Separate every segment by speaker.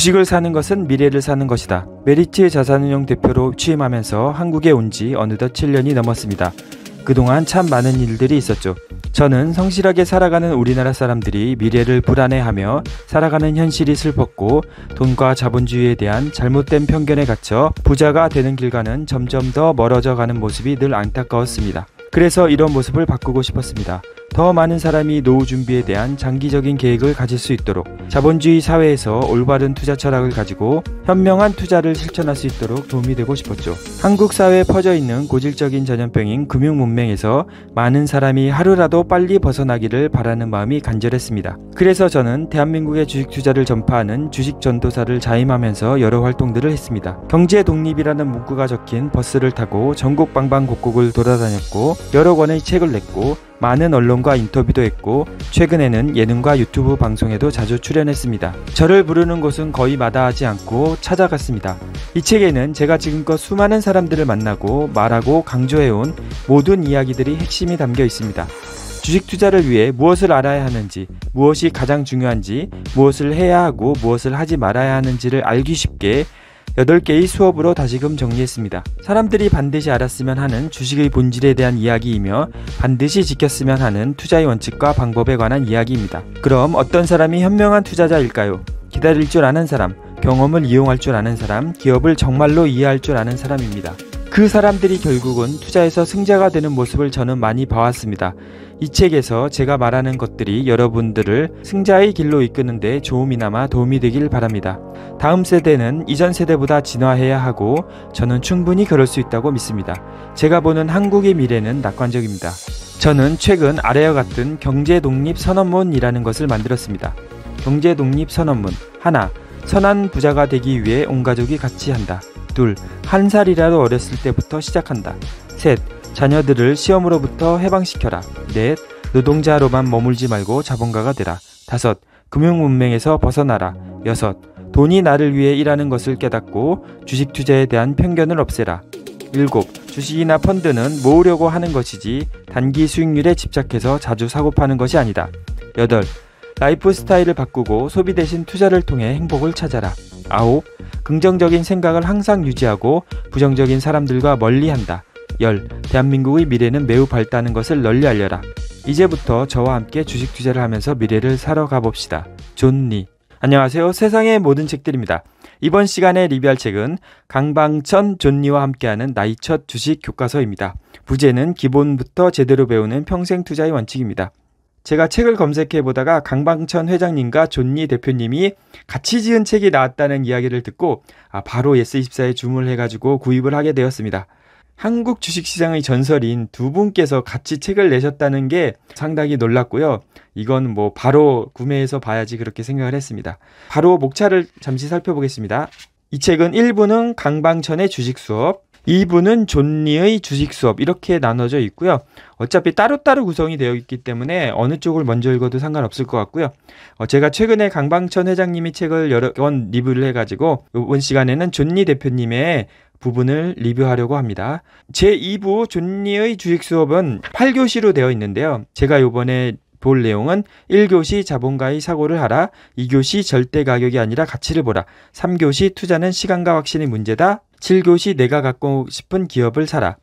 Speaker 1: 주식을 사는 것은 미래를 사는 것이다. 메리츠 자산운용 대표로 취임하면서 한국에 온 지 어느덧 7년이 넘었습니다. 그동안 참 많은 일들이 있었죠. 저는 성실하게 살아가는 우리나라 사람들이 미래를 불안해하며 살아가는 현실이 슬펐고 돈과 자본주의에 대한 잘못된 편견에 갇혀 부자가 되는 길과는 점점 더 멀어져 가는 모습이 늘 안타까웠습니다. 그래서 이런 모습을 바꾸고 싶었습니다. 더 많은 사람이 노후 준비에 대한 장기적인 계획을 가질 수 있도록 자본주의 사회에서 올바른 투자 철학을 가지고 현명한 투자를 실천할 수 있도록 도움이 되고 싶었죠. 한국 사회에 퍼져 있는 고질적인 전염병인 금융 문맹에서 많은 사람이 하루라도 빨리 벗어나기를 바라는 마음이 간절했습니다. 그래서 저는 대한민국의 주식 투자를 전파하는 주식 전도사를 자임하면서 여러 활동들을 했습니다. 경제 독립이라는 문구가 적힌 버스를 타고 전국 방방곡곡을 돌아다녔고 여러 권의 책을 냈고 많은 언론과 인터뷰도 했고 최근에는 예능과 유튜브 방송에도 자주 출연했습니다. 저를 부르는 곳은 거의 마다하지 않고 찾아갔습니다. 이 책에는 제가 지금껏 수많은 사람들을 만나고 말하고 강조해온 모든 이야기들이 핵심이 담겨 있습니다. 주식 투자를 위해 무엇을 알아야 하는지, 무엇이 가장 중요한지, 무엇을 해야 하고 무엇을 하지 말아야 하는지를 알기 쉽게 8개의 수업으로 다시금 정리했습니다. 사람들이 반드시 알았으면 하는 주식의 본질에 대한 이야기이며 반드시 지켰으면 하는 투자의 원칙과 방법에 관한 이야기입니다. 그럼 어떤 사람이 현명한 투자자일까요? 기다릴 줄 아는 사람, 경험을 이용할 줄 아는 사람, 기업을 정말로 이해할 줄 아는 사람입니다. 그 사람들이 결국은 투자에서 승자가 되는 모습을 저는 많이 봐왔습니다. 이 책에서 제가 말하는 것들이 여러분들을 승자의 길로 이끄는데 조음이나마 도움이 되길 바랍니다. 다음 세대는 이전 세대보다 진화해야 하고 저는 충분히 그럴 수 있다고 믿습니다. 제가 보는 한국의 미래는 낙관적입니다. 저는 최근 아래와 같은 경제 독립 선언문이라는 것을 만들었습니다. 경제 독립 선언문 하나 선한 부자가 되기 위해 온 가족이 같이 한다. 둘, 한 살이라도 어렸을 때부터 시작한다. 셋, 자녀들을 시험으로부터 해방시켜라. 넷, 노동자로만 머물지 말고 자본가가 되라. 다섯, 금융 문맹에서 벗어나라. 여섯, 돈이 나를 위해 일하는 것을 깨닫고 주식 투자에 대한 편견을 없애라. 일곱, 주식이나 펀드는 모으려고 하는 것이지 단기 수익률에 집착해서 자주 사고 파는 것이 아니다. 여덟, 라이프 스타일을 바꾸고 소비 대신 투자를 통해 행복을 찾아라. 아홉, 긍정적인 생각을 항상 유지하고 부정적인 사람들과 멀리한다. 열, 대한민국의 미래는 매우 밝다는 것을 널리 알려라. 이제부터 저와 함께 주식 투자를 하면서 미래를 살아 가봅시다. 존니. 안녕하세요. 세상의 모든 책들입니다. 이번 시간에 리뷰할 책은 강방천 존니와 함께하는 나이 첫 주식 교과서입니다. 부제는 기본부터 제대로 배우는 평생 투자의 원칙입니다. 제가 책을 검색해 보다가 강방천 회장님과 존니 대표님이 같이 지은 책이 나왔다는 이야기를 듣고 아, 바로 s 스2 4에 주문을 해가지고 구입을 하게 되었습니다. 한국 주식시장의 전설인 두 분께서 같이 책을 내셨다는 게 상당히 놀랐고요. 이건 뭐 바로 구매해서 봐야지 그렇게 생각을 했습니다. 바로 목차를 잠시 살펴보겠습니다. 이 책은 1부는 강방천의 주식 수업, 2부는 존니의 주식 수업 이렇게 나눠져 있고요. 어차피 따로따로 구성이 되어 있기 때문에 어느 쪽을 먼저 읽어도 상관없을 것 같고요. 어, 제가 최근에 강방천 회장님이 책을 여러 권 리뷰를 해가지고 이번 시간에는 존니 대표님의 부분을 리뷰하려고 합니다. 제2부 존니의 주식 수업은 8교시로 되어 있는데요. 제가 요번에 볼 내용은 1교시 자본가의 사고를 하라, 2교시 절대 가격이 아니라 가치를 보라, 3교시 투자는 시간과 확신이 문제다, 7교시 내가 갖고 싶은 기업을 사라,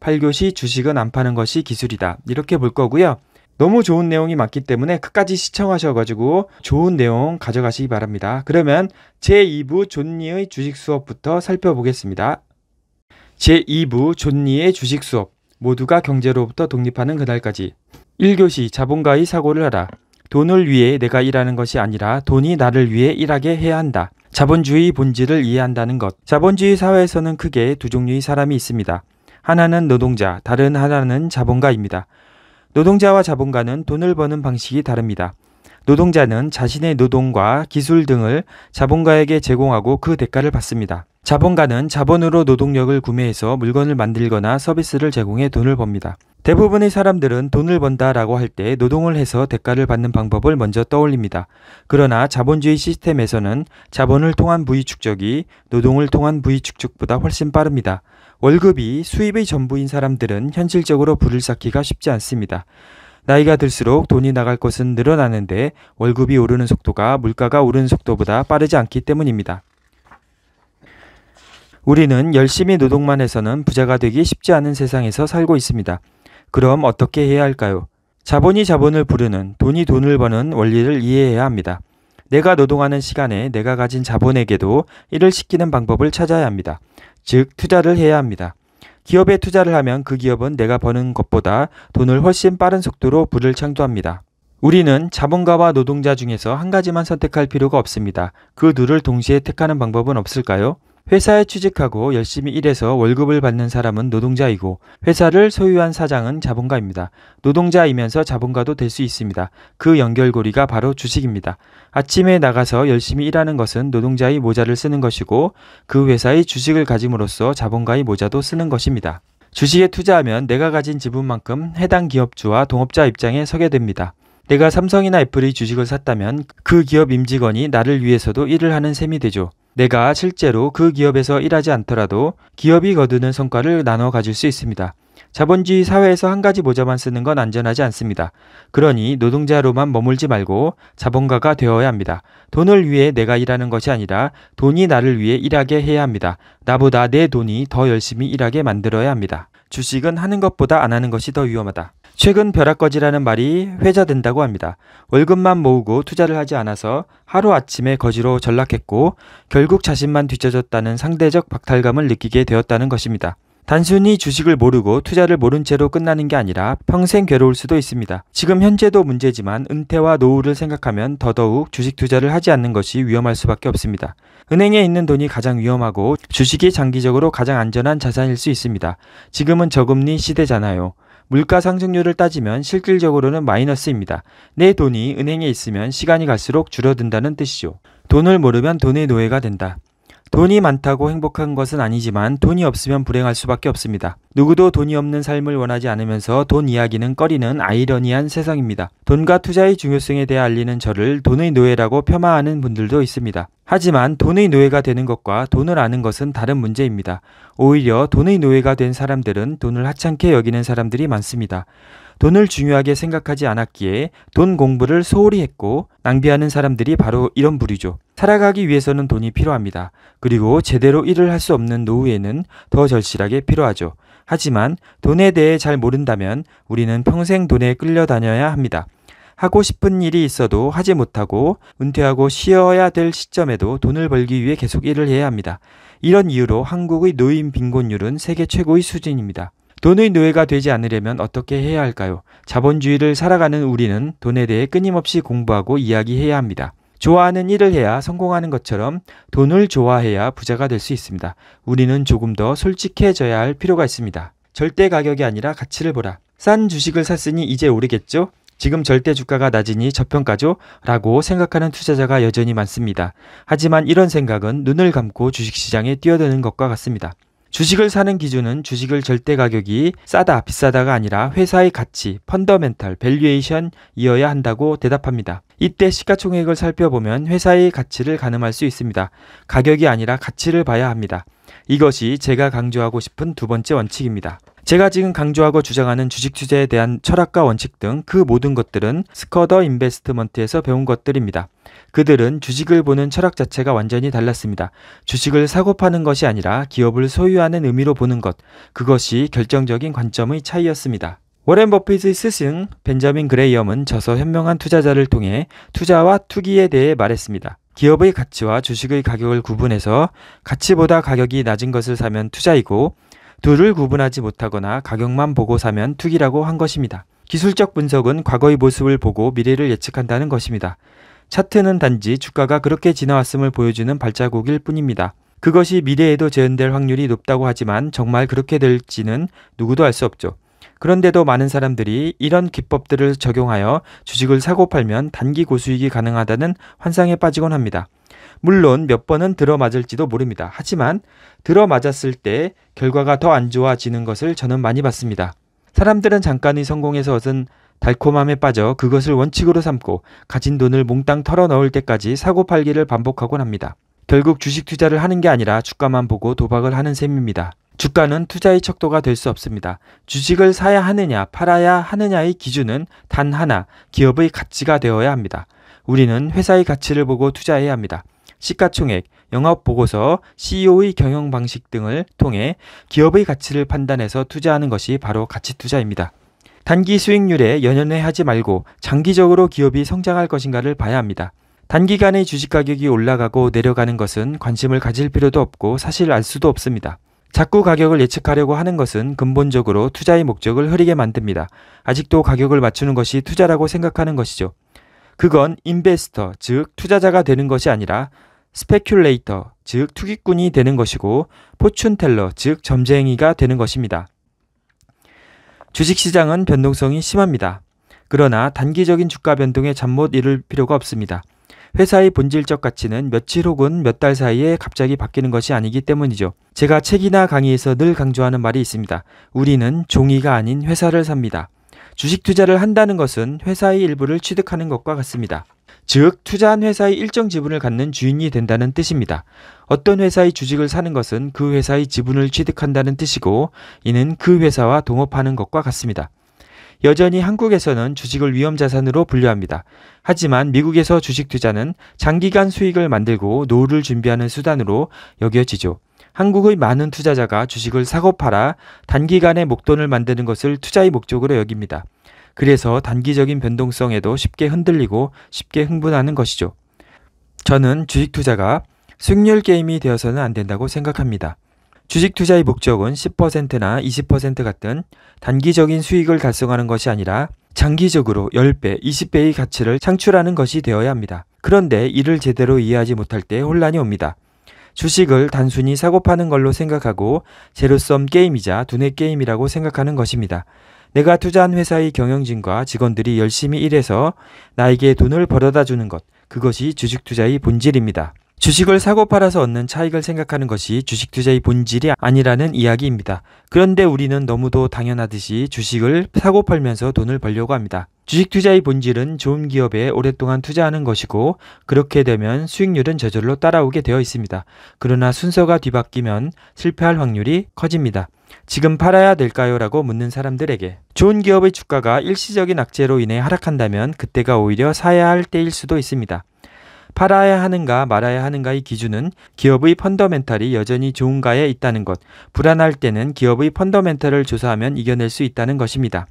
Speaker 1: 8교시 주식은 안 파는 것이 기술이다. 이렇게 볼 거고요. 너무 좋은 내용이 많기 때문에 끝까지 시청하셔가지고 좋은 내용 가져가시기 바랍니다. 그러면 제2부 존니의 주식 수업부터 살펴보겠습니다. 제2부 존니의 주식 수업 모두가 경제로부터 독립하는 그날까지 1교시 자본가의 사고를 하라. 돈을 위해 내가 일하는 것이 아니라 돈이 나를 위해 일하게 해야 한다. 자본주의 본질을 이해한다는 것. 자본주의 사회에서는 크게 두 종류의 사람이 있습니다. 하나는 노동자, 다른 하나는 자본가입니다. 노동자와 자본가는 돈을 버는 방식이 다릅니다. 노동자는 자신의 노동과 기술 등을 자본가에게 제공하고 그 대가를 받습니다. 자본가는 자본으로 노동력을 구매해서 물건을 만들거나 서비스를 제공해 돈을 법니다. 대부분의 사람들은 돈을 번다 라고 할 때 노동을 해서 대가를 받는 방법을 먼저 떠올립니다. 그러나 자본주의 시스템에서는 자본을 통한 부위 축적이 노동을 통한 부위 축적보다 훨씬 빠릅니다. 월급이 수입의 전부인 사람들은 현실적으로 부를 쌓기가 쉽지 않습니다. 나이가 들수록 돈이 나갈 것은 늘어나는데 월급이 오르는 속도가 물가가 오르는 속도보다 빠르지 않기 때문입니다. 우리는 열심히 노동만 해서는 부자가 되기 쉽지 않은 세상에서 살고 있습니다. 그럼 어떻게 해야 할까요? 자본이 자본을 부르는 돈이 돈을 버는 원리를 이해해야 합니다. 내가 노동하는 시간에 내가 가진 자본에게도 일을 시키는 방법을 찾아야 합니다. 즉, 투자를 해야 합니다. 기업에 투자를 하면 그 기업은 내가 버는 것보다 돈을 훨씬 빠른 속도로 부를 창조합니다. 우리는 자본가와 노동자 중에서 한 가지만 선택할 필요가 없습니다. 그 둘을 동시에 택하는 방법은 없을까요? 회사에 취직하고 열심히 일해서 월급을 받는 사람은 노동자이고 회사를 소유한 사장은 자본가입니다. 노동자이면서 자본가도 될 수 있습니다. 그 연결고리가 바로 주식입니다. 아침에 나가서 열심히 일하는 것은 노동자의 모자를 쓰는 것이고 그 회사의 주식을 가짐으로써 자본가의 모자도 쓰는 것입니다. 주식에 투자하면 내가 가진 지분만큼 해당 기업주와 동업자 입장에 서게 됩니다. 내가 삼성이나 애플의 주식을 샀다면 그 기업 임직원이 나를 위해서도 일을 하는 셈이 되죠. 내가 실제로 그 기업에서 일하지 않더라도 기업이 거두는 성과를 나눠 가질 수 있습니다. 자본주의 사회에서 한 가지 모자만 쓰는 건 안전하지 않습니다. 그러니 노동자로만 머물지 말고 자본가가 되어야 합니다. 돈을 위해 내가 일하는 것이 아니라 돈이 나를 위해 일하게 해야 합니다. 나보다 내 돈이 더 열심히 일하게 만들어야 합니다. 주식은 하는 것보다 안 하는 것이 더 위험하다. 최근 벼락거지라는 말이 회자된다고 합니다. 월급만 모으고 투자를 하지 않아서 하루아침에 거지로 전락했고 결국 자신만 뒤처졌다는 상대적 박탈감을 느끼게 되었다는 것입니다. 단순히 주식을 모르고 투자를 모른 채로 끝나는 게 아니라 평생 괴로울 수도 있습니다. 지금 현재도 문제지만 은퇴와 노후를 생각하면 더더욱 주식 투자를 하지 않는 것이 위험할 수밖에 없습니다. 은행에 있는 돈이 가장 위험하고 주식이 장기적으로 가장 안전한 자산일 수 있습니다. 지금은 저금리 시대잖아요. 물가 상승률을 따지면 실질적으로는 마이너스입니다. 내 돈이 은행에 있으면 시간이 갈수록 줄어든다는 뜻이죠. 돈을 모르면 돈의 노예가 된다. 돈이 많다고 행복한 것은 아니지만 돈이 없으면 불행할 수밖에 없습니다. 누구도 돈이 없는 삶을 원하지 않으면서 돈 이야기는 꺼리는 아이러니한 세상입니다. 돈과 투자의 중요성에 대해 알리는 저를 돈의 노예라고 폄하하는 분들도 있습니다. 하지만 돈의 노예가 되는 것과 돈을 아는 것은 다른 문제입니다. 오히려 돈의 노예가 된 사람들은 돈을 하찮게 여기는 사람들이 많습니다. 돈을 중요하게 생각하지 않았기에 돈 공부를 소홀히 했고 낭비하는 사람들이 바로 이런 부류죠. 살아가기 위해서는 돈이 필요합니다. 그리고 제대로 일을 할 수 없는 노후에는 더 절실하게 필요하죠. 하지만 돈에 대해 잘 모른다면 우리는 평생 돈에 끌려다녀야 합니다. 하고 싶은 일이 있어도 하지 못하고 은퇴하고 쉬어야 될 시점에도 돈을 벌기 위해 계속 일을 해야 합니다. 이런 이유로 한국의 노인 빈곤율은 세계 최고의 수준입니다. 돈의 노예가 되지 않으려면 어떻게 해야 할까요? 자본주의를 살아가는 우리는 돈에 대해 끊임없이 공부하고 이야기해야 합니다. 좋아하는 일을 해야 성공하는 것처럼 돈을 좋아해야 부자가 될 수 있습니다. 우리는 조금 더 솔직해져야 할 필요가 있습니다. 절대 가격이 아니라 가치를 보라. 싼 주식을 샀으니 이제 오르겠죠? 지금 절대 주가가 낮으니 저평가죠? 라고 생각하는 투자자가 여전히 많습니다. 하지만 이런 생각은 눈을 감고 주식시장에 뛰어드는 것과 같습니다. 주식을 사는 기준은 주식을 절대 가격이 싸다 비싸다가 아니라 회사의 가치, 펀더멘탈, 밸류에이션이어야 한다고 대답합니다. 이때 시가총액을 살펴보면 회사의 가치를 가늠할 수 있습니다. 가격이 아니라 가치를 봐야 합니다. 이것이 제가 강조하고 싶은 두 번째 원칙입니다. 제가 지금 강조하고 주장하는 주식 투자에 대한 철학과 원칙 등 그 모든 것들은 스커더 인베스트먼트에서 배운 것들입니다. 그들은 주식을 보는 철학 자체가 완전히 달랐습니다. 주식을 사고 파는 것이 아니라 기업을 소유하는 의미로 보는 것, 그것이 결정적인 관점의 차이였습니다. 워렌 버핏의 스승 벤자민 그레이엄은 저서 현명한 투자자를 통해 투자와 투기에 대해 말했습니다. 기업의 가치와 주식의 가격을 구분해서 가치보다 가격이 낮은 것을 사면 투자이고 둘을 구분하지 못하거나 가격만 보고 사면 투기라고 한 것입니다. 기술적 분석은 과거의 모습을 보고 미래를 예측한다는 것입니다. 차트는 단지 주가가 그렇게 지나왔음을 보여주는 발자국일 뿐입니다. 그것이 미래에도 재현될 확률이 높다고 하지만 정말 그렇게 될지는 누구도 알 수 없죠. 그런데도 많은 사람들이 이런 기법들을 적용하여 주식을 사고 팔면 단기 고수익이 가능하다는 환상에 빠지곤 합니다. 물론 몇 번은 들어맞을지도 모릅니다. 하지만 들어맞았을 때 결과가 더 안 좋아지는 것을 저는 많이 봤습니다. 사람들은 잠깐의 성공에서 얻은 달콤함에 빠져 그것을 원칙으로 삼고 가진 돈을 몽땅 털어넣을 때까지 사고 팔기를 반복하곤 합니다. 결국 주식 투자를 하는 게 아니라 주가만 보고 도박을 하는 셈입니다. 주가는 투자의 척도가 될 수 없습니다. 주식을 사야 하느냐, 팔아야 하느냐의 기준은 단 하나, 기업의 가치가 되어야 합니다. 우리는 회사의 가치를 보고 투자해야 합니다. 시가총액, 영업보고서, CEO의 경영 방식 등을 통해 기업의 가치를 판단해서 투자하는 것이 바로 가치 투자입니다. 단기 수익률에 연연해 하지 말고 장기적으로 기업이 성장할 것인가를 봐야 합니다. 단기간에 주식 가격이 올라가고 내려가는 것은 관심을 가질 필요도 없고 사실 알 수도 없습니다. 자꾸 가격을 예측하려고 하는 것은 근본적으로 투자의 목적을 흐리게 만듭니다. 아직도 가격을 맞추는 것이 투자라고 생각하는 것이죠. 그건 인베스터, 즉 투자자가 되는 것이 아니라 스페큘레이터, 즉 투기꾼이 되는 것이고 포춘텔러, 즉 점쟁이가 되는 것입니다. 주식시장은 변동성이 심합니다. 그러나 단기적인 주가 변동에 잠 못 이룰 필요가 없습니다. 회사의 본질적 가치는 며칠 혹은 몇 달 사이에 갑자기 바뀌는 것이 아니기 때문이죠. 제가 책이나 강의에서 늘 강조하는 말이 있습니다. 우리는 종이가 아닌 회사를 삽니다. 주식 투자를 한다는 것은 회사의 일부를 취득하는 것과 같습니다. 즉, 투자한 회사의 일정 지분을 갖는 주인이 된다는 뜻입니다. 어떤 회사의 주식을 사는 것은 그 회사의 지분을 취득한다는 뜻이고, 이는 그 회사와 동업하는 것과 같습니다. 여전히 한국에서는 주식을 위험 자산으로 분류합니다. 하지만 미국에서 주식 투자는 장기간 수익을 만들고 노후를 준비하는 수단으로 여겨지죠. 한국의 많은 투자자가 주식을 사고 팔아 단기간에 목돈을 만드는 것을 투자의 목적으로 여깁니다. 그래서 단기적인 변동성에도 쉽게 흔들리고 쉽게 흥분하는 것이죠. 저는 주식 투자가 승률 게임이 되어서는 안 된다고 생각합니다. 주식 투자의 목적은 10%나 20% 같은 단기적인 수익을 달성하는 것이 아니라 장기적으로 10배, 20배의 가치를 창출하는 것이 되어야 합니다. 그런데 이를 제대로 이해하지 못할 때 혼란이 옵니다. 주식을 단순히 사고 파는 걸로 생각하고 제로섬 게임이자 두뇌 게임이라고 생각하는 것입니다. 내가 투자한 회사의 경영진과 직원들이 열심히 일해서 나에게 돈을 벌어다 주는 것, 그것이 주식 투자의 본질입니다. 주식을 사고 팔아서 얻는 차익을 생각하는 것이 주식 투자의 본질이 아니라는 이야기입니다. 그런데 우리는 너무도 당연하듯이 주식을 사고 팔면서 돈을 벌려고 합니다. 주식 투자의 본질은 좋은 기업에 오랫동안 투자하는 것이고 그렇게 되면 수익률은 저절로 따라오게 되어 있습니다. 그러나 순서가 뒤바뀌면 실패할 확률이 커집니다. 지금 팔아야 될까요? 라고 묻는 사람들에게 좋은 기업의 주가가 일시적인 악재로 인해 하락한다면 그때가 오히려 사야 할 때일 수도 있습니다. 팔아야 하는가 말아야 하는가의 기준은 기업의 펀더멘탈이 여전히 좋은가에 있다는 것, 불안할 때는 기업의 펀더멘탈을 조사하면 이겨낼 수 있다는 것입니다.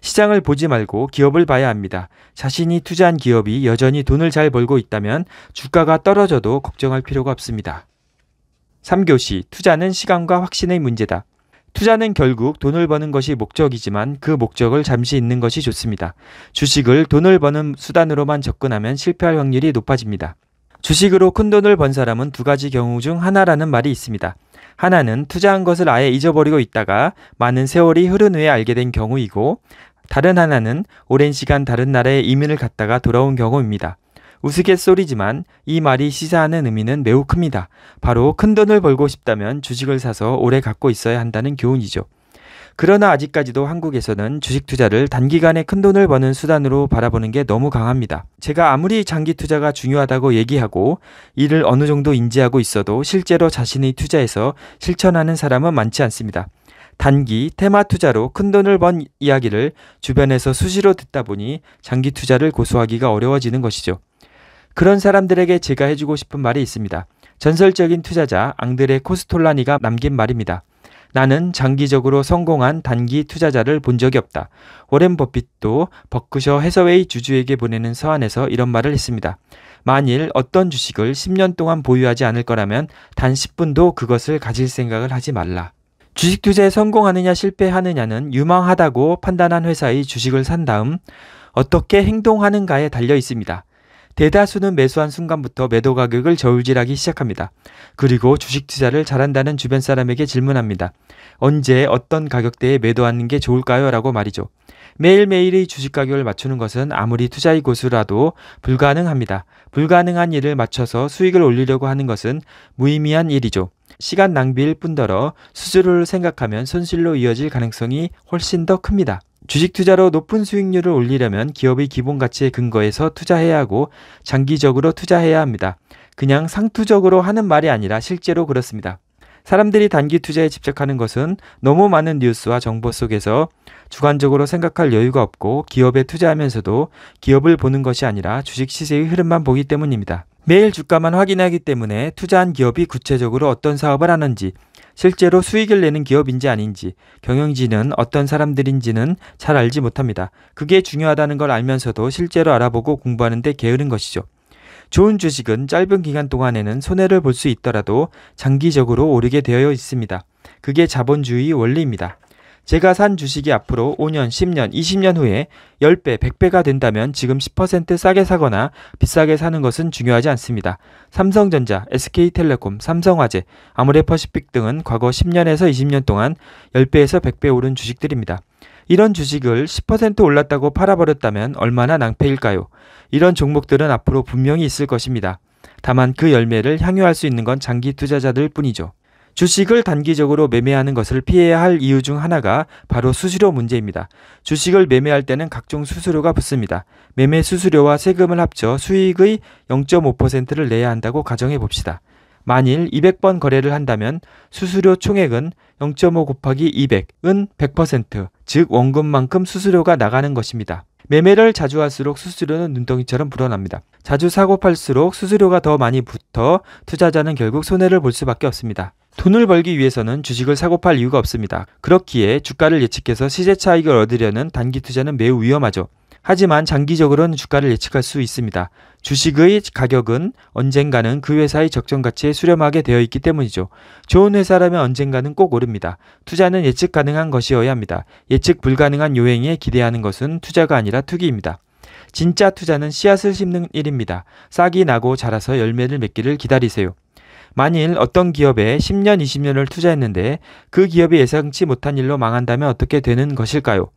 Speaker 1: 시장을 보지 말고 기업을 봐야 합니다. 자신이 투자한 기업이 여전히 돈을 잘 벌고 있다면 주가가 떨어져도 걱정할 필요가 없습니다. 3교시, 투자는 시간과 확신의 문제다. 투자는 결국 돈을 버는 것이 목적이지만 그 목적을 잠시 잊는 것이 좋습니다. 주식을 돈을 버는 수단으로만 접근하면 실패할 확률이 높아집니다. 주식으로 큰 돈을 번 사람은 두 가지 경우 중 하나라는 말이 있습니다. 하나는 투자한 것을 아예 잊어버리고 있다가 많은 세월이 흐른 후에 알게 된 경우이고, 다른 하나는 오랜 시간 다른 나라에 이민을 갔다가 돌아온 경우입니다. 우스갯소리지만 이 말이 시사하는 의미는 매우 큽니다. 바로 큰 돈을 벌고 싶다면 주식을 사서 오래 갖고 있어야 한다는 교훈이죠. 그러나 아직까지도 한국에서는 주식 투자를 단기간에 큰 돈을 버는 수단으로 바라보는 게 너무 강합니다. 제가 아무리 장기 투자가 중요하다고 얘기하고 이를 어느 정도 인지하고 있어도 실제로 자신의 투자에서 실천하는 사람은 많지 않습니다. 단기 테마 투자로 큰 돈을 번 이야기를 주변에서 수시로 듣다 보니 장기 투자를 고수하기가 어려워지는 것이죠. 그런 사람들에게 제가 해주고 싶은 말이 있습니다. 전설적인 투자자 앙드레 코스톨라니가 남긴 말입니다. 나는 장기적으로 성공한 단기 투자자를 본 적이 없다. 워렌 버핏도 버크셔 해서웨이 주주에게 보내는 서한에서 이런 말을 했습니다. 만일 어떤 주식을 10년 동안 보유하지 않을 거라면 단 10분도 그것을 가질 생각을 하지 말라. 주식 투자에 성공하느냐 실패하느냐는 유망하다고 판단한 회사의 주식을 산 다음 어떻게 행동하는가에 달려 있습니다. 대다수는 매수한 순간부터 매도 가격을 저울질하기 시작합니다. 그리고 주식 투자를 잘한다는 주변 사람에게 질문합니다. 언제 어떤 가격대에 매도하는 게 좋을까요? 라고 말이죠. 매일매일의 주식 가격을 맞추는 것은 아무리 투자의 고수라도 불가능합니다. 불가능한 일을 맞춰서 수익을 올리려고 하는 것은 무의미한 일이죠. 시간 낭비일 뿐더러 수수료를 생각하면 손실로 이어질 가능성이 훨씬 더 큽니다. 주식 투자로 높은 수익률을 올리려면 기업의 기본 가치에 근거해서 투자해야 하고 장기적으로 투자해야 합니다. 그냥 상투적으로 하는 말이 아니라 실제로 그렇습니다. 사람들이 단기 투자에 집착하는 것은 너무 많은 뉴스와 정보 속에서 주관적으로 생각할 여유가 없고 기업에 투자하면서도 기업을 보는 것이 아니라 주식 시세의 흐름만 보기 때문입니다. 매일 주가만 확인하기 때문에 투자한 기업이 구체적으로 어떤 사업을 하는지 실제로 수익을 내는 기업인지 아닌지 경영진은 어떤 사람들인지는 잘 알지 못합니다. 그게 중요하다는 걸 알면서도 실제로 알아보고 공부하는데 게으른 것이죠. 좋은 주식은 짧은 기간 동안에는 손해를 볼 수 있더라도 장기적으로 오르게 되어 있습니다. 그게 자본주의 원리입니다. 제가 산 주식이 앞으로 5년, 10년, 20년 후에 10배, 100배가 된다면 지금 10% 싸게 사거나 비싸게 사는 것은 중요하지 않습니다. 삼성전자, SK텔레콤, 삼성화재, 아모레퍼시픽 등은 과거 10년에서 20년 동안 10배에서 100배 오른 주식들입니다. 이런 주식을 10% 올랐다고 팔아버렸다면 얼마나 낭패일까요? 이런 종목들은 앞으로 분명히 있을 것입니다. 다만 그 열매를 향유할 수 있는 건 장기 투자자들 뿐이죠. 주식을 단기적으로 매매하는 것을 피해야 할 이유 중 하나가 바로 수수료 문제입니다. 주식을 매매할 때는 각종 수수료가 붙습니다. 매매 수수료와 세금을 합쳐 수익의 0.5%를 내야 한다고 가정해 봅시다. 만일 200번 거래를 한다면 수수료 총액은 0.5 곱하기 200은 100%, 즉 원금만큼 수수료가 나가는 것입니다. 매매를 자주 할수록 수수료는 눈덩이처럼 불어납니다. 자주 사고 팔수록 수수료가 더 많이 붙어 투자자는 결국 손해를 볼 수밖에 없습니다. 돈을 벌기 위해서는 주식을 사고 팔 이유가 없습니다. 그렇기에 주가를 예측해서 시세 차익을 얻으려는 단기 투자는 매우 위험하죠. 하지만 장기적으로는 주가를 예측할 수 있습니다. 주식의 가격은 언젠가는 그 회사의 적정 가치에 수렴하게 되어 있기 때문이죠. 좋은 회사라면 언젠가는 꼭 오릅니다. 투자는 예측 가능한 것이어야 합니다. 예측 불가능한 요행에 기대하는 것은 투자가 아니라 투기입니다. 진짜 투자는 씨앗을 심는 일입니다. 싹이 나고 자라서 열매를 맺기를 기다리세요. 만일 어떤 기업에 10년, 20년을 투자했는데 그 기업이 예상치 못한 일로 망한다면 어떻게 되는 것일까요?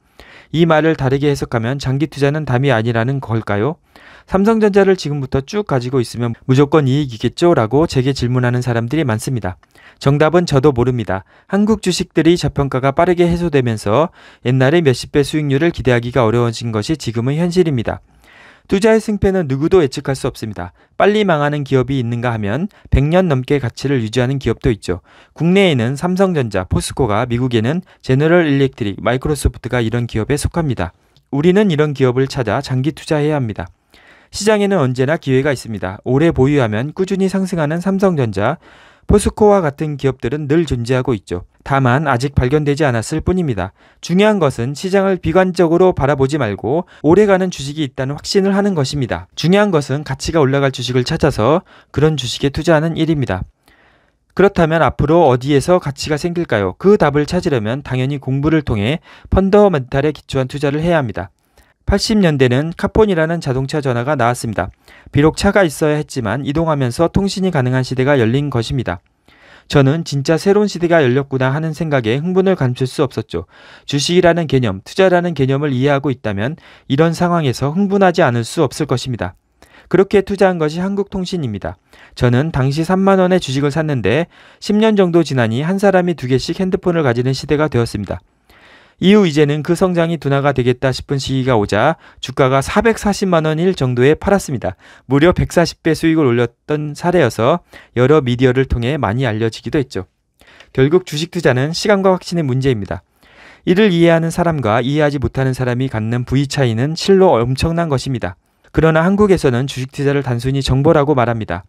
Speaker 1: 이 말을 다르게 해석하면 장기 투자는 담이 아니라는 걸까요? 삼성전자를 지금부터 쭉 가지고 있으면 무조건 이익이겠죠? 라고 제게 질문하는 사람들이 많습니다. 정답은 저도 모릅니다. 한국 주식들이 저평가가 빠르게 해소되면서 옛날에 몇십 배 수익률을 기대하기가 어려워진 것이 지금의 현실입니다. 투자의 승패는 누구도 예측할 수 없습니다. 빨리 망하는 기업이 있는가 하면 100년 넘게 가치를 유지하는 기업도 있죠. 국내에는 삼성전자, 포스코가 미국에는 제너럴 일렉트릭, 마이크로소프트가 이런 기업에 속합니다. 우리는 이런 기업을 찾아 장기 투자해야 합니다. 시장에는 언제나 기회가 있습니다. 오래 보유하면 꾸준히 상승하는 삼성전자, 포스코와 같은 기업들은 늘 존재하고 있죠. 다만 아직 발견되지 않았을 뿐입니다. 중요한 것은 시장을 비관적으로 바라보지 말고 오래가는 주식이 있다는 확신을 하는 것입니다. 중요한 것은 가치가 올라갈 주식을 찾아서 그런 주식에 투자하는 일입니다. 그렇다면 앞으로 어디에서 가치가 생길까요? 그 답을 찾으려면 당연히 공부를 통해 펀더멘탈에 기초한 투자를 해야 합니다. 80년대는 카폰이라는 자동차 전화가 나왔습니다. 비록 차가 있어야 했지만 이동하면서 통신이 가능한 시대가 열린 것입니다. 저는 진짜 새로운 시대가 열렸구나 하는 생각에 흥분을 감출 수 없었죠. 주식이라는 개념, 투자라는 개념을 이해하고 있다면 이런 상황에서 흥분하지 않을 수 없을 것입니다. 그렇게 투자한 것이 한국통신입니다. 저는 당시 3만원의 주식을 샀는데 10년 정도 지나니 한 사람이 두 개씩 핸드폰을 가지는 시대가 되었습니다. 이후 이제는 그 성장이 둔화가 되겠다 싶은 시기가 오자 주가가 440만원 일 정도에 팔았습니다. 무려 140배 수익을 올렸던 사례여서 여러 미디어를 통해 많이 알려지기도 했죠. 결국 주식 투자는 시간과 확신의 문제입니다. 이를 이해하는 사람과 이해하지 못하는 사람이 갖는 부위 차이는 실로 엄청난 것입니다. 그러나 한국에서는 주식 투자를 단순히 정보라고 말합니다.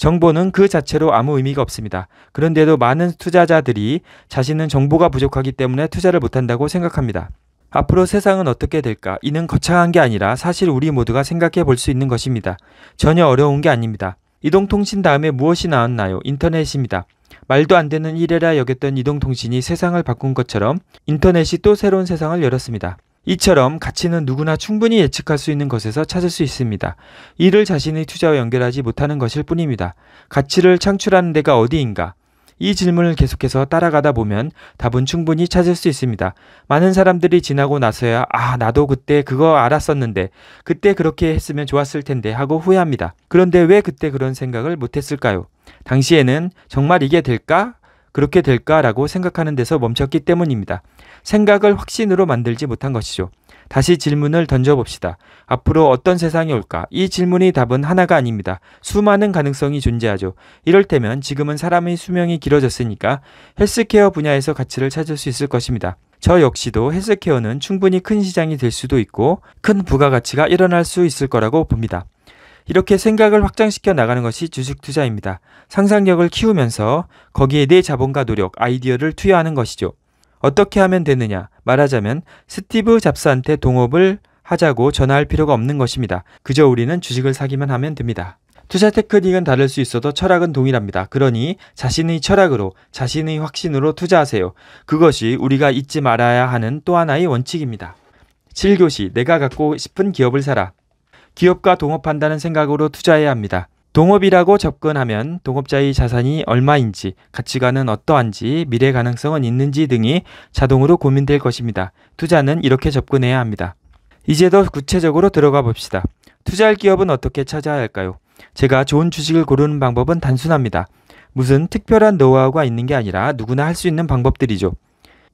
Speaker 1: 정보는 그 자체로 아무 의미가 없습니다. 그런데도 많은 투자자들이 자신은 정보가 부족하기 때문에 투자를 못한다고 생각합니다. 앞으로 세상은 어떻게 될까? 이는 거창한 게 아니라 사실 우리 모두가 생각해 볼 수 있는 것입니다. 전혀 어려운 게 아닙니다. 이동통신 다음에 무엇이 나왔나요? 인터넷입니다. 말도 안 되는 일이라 여겼던 이동통신이 세상을 바꾼 것처럼 인터넷이 또 새로운 세상을 열었습니다. 이처럼 가치는 누구나 충분히 예측할 수 있는 것에서 찾을 수 있습니다. 이를 자신의 투자와 연결하지 못하는 것일 뿐입니다. 가치를 창출하는 데가 어디인가? 이 질문을 계속해서 따라가다 보면 답은 충분히 찾을 수 있습니다. 많은 사람들이 지나고 나서야 아, 나도 그때 그거 알았었는데 그때 그렇게 했으면 좋았을 텐데 하고 후회합니다. 그런데 왜 그때 그런 생각을 못했을까요? 당시에는 정말 이게 될까? 그렇게 될까라고 생각하는 데서 멈췄기 때문입니다. 생각을 확신으로 만들지 못한 것이죠. 다시 질문을 던져봅시다. 앞으로 어떤 세상이 올까? 이 질문의 답은 하나가 아닙니다. 수많은 가능성이 존재하죠. 이럴때면 지금은 사람의 수명이 길어졌으니까 헬스케어 분야에서 가치를 찾을 수 있을 것입니다. 저 역시도 헬스케어는 충분히 큰 시장이 될 수도 있고 큰 부가가치가 일어날 수 있을 거라고 봅니다. 이렇게 생각을 확장시켜 나가는 것이 주식 투자입니다. 상상력을 키우면서 거기에 내 자본과 노력, 아이디어를 투여하는 것이죠. 어떻게 하면 되느냐? 말하자면 스티브 잡스한테 동업을 하자고 전화할 필요가 없는 것입니다. 그저 우리는 주식을 사기만 하면 됩니다. 투자 테크닉은 다를 수 있어도 철학은 동일합니다. 그러니 자신의 철학으로, 자신의 확신으로 투자하세요. 그것이 우리가 잊지 말아야 하는 또 하나의 원칙입니다. 7교시, 내가 갖고 싶은 기업을 사라. 기업과 동업한다는 생각으로 투자해야 합니다. 동업이라고 접근하면 동업자의 자산이 얼마인지, 가치관은 어떠한지, 미래 가능성은 있는지 등이 자동으로 고민될 것입니다. 투자는 이렇게 접근해야 합니다. 이제 더 구체적으로 들어가 봅시다. 투자할 기업은 어떻게 찾아야 할까요? 제가 좋은 주식을 고르는 방법은 단순합니다. 무슨 특별한 노하우가 있는 게 아니라 누구나 할 수 있는 방법들이죠.